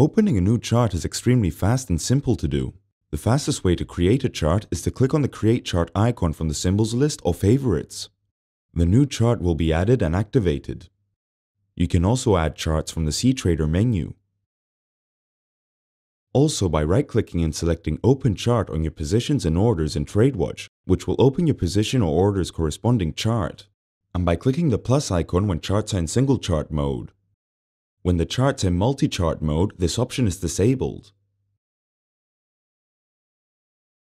Opening a new chart is extremely fast and simple to do. The fastest way to create a chart is to click on the Create Chart icon from the Symbols list or Favorites. The new chart will be added and activated. You can also add charts from the CTrader menu. Also by right-clicking and selecting Open Chart on your positions and orders in TradeWatch, which will open your position or order's corresponding chart, and by clicking the plus icon when charts are in single chart mode. When the chart's in multi-chart mode, this option is disabled.